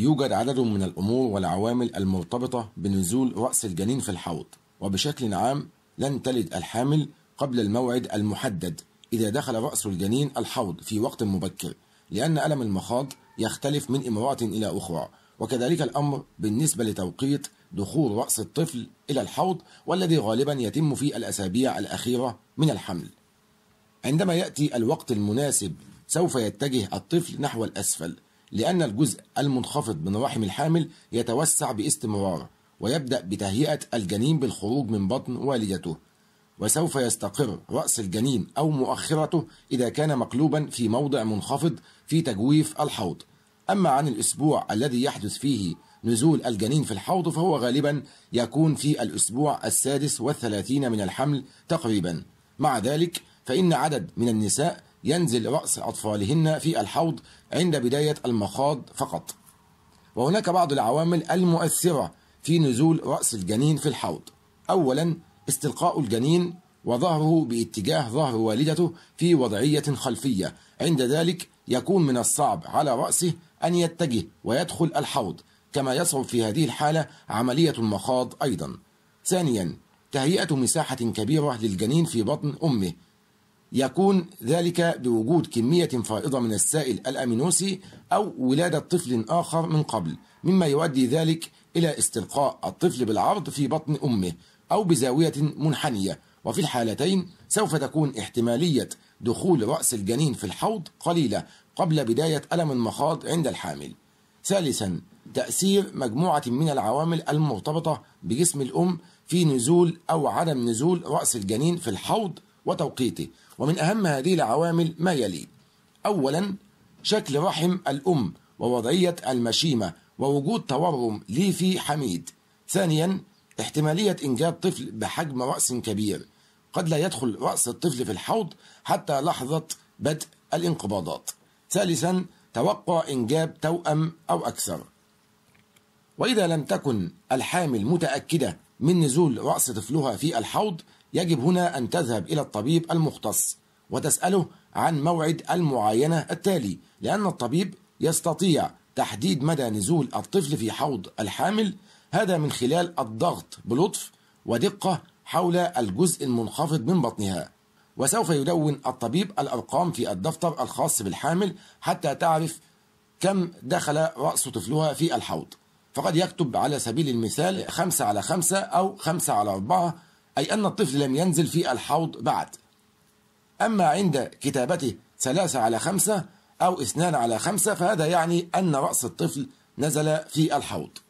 يوجد عدد من الأمور والعوامل المرتبطة بنزول رأس الجنين في الحوض وبشكل عام لن تلد الحامل قبل الموعد المحدد إذا دخل رأس الجنين الحوض في وقت مبكر لأن ألم المخاض يختلف من امرأة إلى أخرى وكذلك الأمر بالنسبة لتوقيت دخول رأس الطفل إلى الحوض والذي غالبا يتم في الأسابيع الأخيرة من الحمل عندما يأتي الوقت المناسب سوف يتجه الطفل نحو الأسفل لأن الجزء المنخفض من رحم الحامل يتوسع باستمرار ويبدأ بتهيئة الجنين بالخروج من بطن والدته وسوف يستقر رأس الجنين أو مؤخرته إذا كان مقلوبا في موضع منخفض في تجويف الحوض أما عن الأسبوع الذي يحدث فيه نزول الجنين في الحوض فهو غالبا يكون في الأسبوع السادس والثلاثين من الحمل تقريبا مع ذلك فإن عدد من النساء ينزل رأس أطفالهن في الحوض عند بداية المخاض فقط وهناك بعض العوامل المؤثرة في نزول رأس الجنين في الحوض أولا استلقاء الجنين وظهره باتجاه ظهر والدته في وضعية خلفية عند ذلك يكون من الصعب على رأسه أن يتجه ويدخل الحوض كما يصعب في هذه الحالة عملية المخاض أيضا ثانيا تهيئة مساحة كبيرة للجنين في بطن أمه يكون ذلك بوجود كمية فائضة من السائل الأمينوسي أو ولادة طفل آخر من قبل مما يؤدي ذلك إلى استلقاء الطفل بالعرض في بطن أمه أو بزاوية منحنية وفي الحالتين سوف تكون احتمالية دخول رأس الجنين في الحوض قليلة قبل بداية ألم المخاض عند الحامل ثالثا تأثير مجموعة من العوامل المرتبطة بجسم الأم في نزول أو عدم نزول رأس الجنين في الحوض وتوقيته ومن أهم هذه العوامل ما يلي أولا شكل رحم الأم ووضعية المشيمة ووجود تورم ليفي حميد ثانيا احتمالية إنجاب طفل بحجم رأس كبير قد لا يدخل رأس الطفل في الحوض حتى لحظة بدء الانقباضات ثالثا توقع إنجاب توأم أو أكثر وإذا لم تكن الحامل متأكدة من نزول رأس طفلها في الحوض يجب هنا أن تذهب إلى الطبيب المختص وتسأله عن موعد المعاينة التالي لأن الطبيب يستطيع تحديد مدى نزول الطفل في حوض الحامل هذا من خلال الضغط بلطف ودقة حول الجزء المنخفض من بطنها وسوف يدون الطبيب الأرقام في الدفتر الخاص بالحامل حتى تعرف كم دخل رأس طفلها في الحوض فقد يكتب على سبيل المثال 5 على 5 أو 5 على 4 أي أن الطفل لم ينزل في الحوض بعد أما عند كتابته ثلاثة على خمسة أو اثنان على خمسة فهذا يعني أن رأس الطفل نزل في الحوض